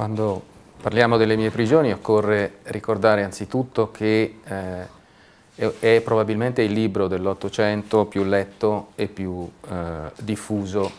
Quando parliamo delle mie prigioni occorre ricordare anzitutto che eh, è, probabilmente il libro dell'Ottocento più letto e più eh, diffuso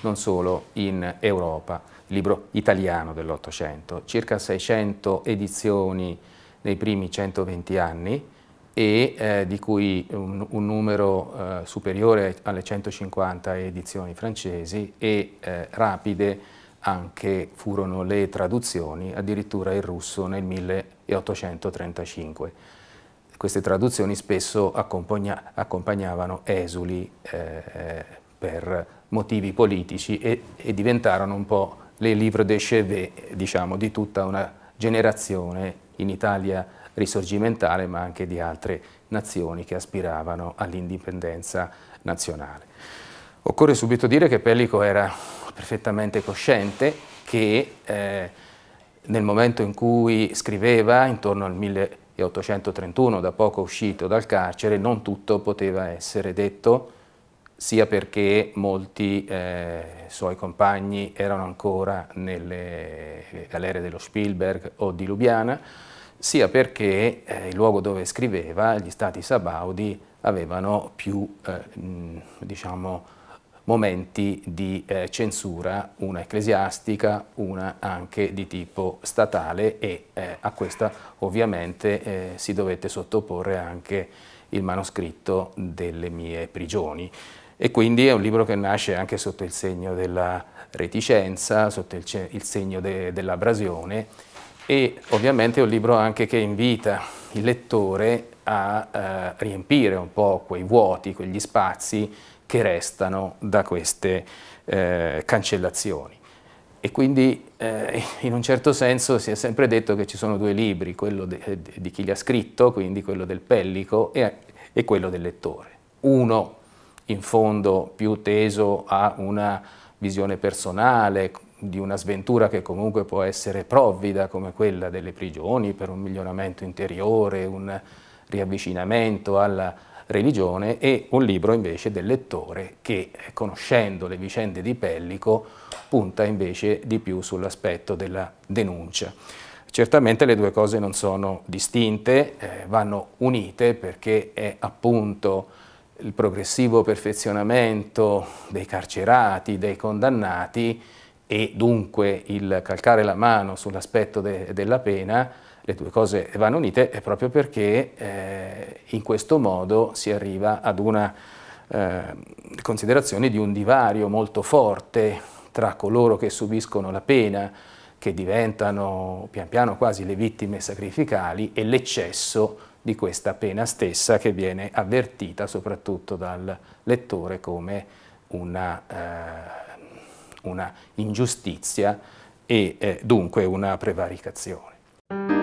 non solo in Europa, il libro italiano dell'Ottocento, circa 600 edizioni nei primi 120 anni e eh, di cui un, un numero eh, superiore alle 150 edizioni francesi e eh, rapide anche furono le traduzioni, addirittura in russo nel 1835. Queste traduzioni spesso accompagna accompagnavano esuli eh, per motivi politici e, e, diventarono un po' le livre de chevet, diciamo, di tutta una generazione in Italia risorgimentale, ma anche di altre nazioni che aspiravano all'indipendenza nazionale. Occorre subito dire che Pellico era perfettamente cosciente che eh, nel momento in cui scriveva, intorno al 1831, da poco uscito dal carcere, non tutto poteva essere detto, sia perché molti eh, suoi compagni erano ancora nelle galere dello Spielberg o di Lubiana, sia perché eh, il luogo dove scriveva, gli stati sabaudi, avevano più, eh, diciamo, momenti di eh, censura, una ecclesiastica, una anche di tipo statale e eh, a questa ovviamente eh, si dovette sottoporre anche il manoscritto delle mie prigioni e quindi è un libro che nasce anche sotto il segno della reticenza, sotto il, il segno de dell'abrasione e ovviamente è un libro anche che invita il lettore a eh, riempire un po' quei vuoti, quegli spazi che restano da queste eh, cancellazioni. E quindi eh, in un certo senso si è sempre detto che ci sono due libri, quello de, de, di chi li ha scritto, quindi quello del pellico, e, e quello del lettore. Uno in fondo più teso a una visione personale, di una sventura che comunque può essere provvida come quella delle prigioni per un miglioramento interiore, un riavvicinamento alla religione e un libro invece del lettore che, conoscendo le vicende di Pellico, punta invece di più sull'aspetto della denuncia. Certamente le due cose non sono distinte, eh, vanno unite perché è appunto il progressivo perfezionamento dei carcerati, dei condannati e dunque il calcare la mano sull'aspetto de della pena le due cose vanno unite proprio perché eh, in questo modo si arriva ad una eh, considerazione di un divario molto forte tra coloro che subiscono la pena, che diventano pian piano quasi le vittime sacrificali, e l'eccesso di questa pena stessa che viene avvertita soprattutto dal lettore come una, eh, una ingiustizia e eh, dunque una prevaricazione.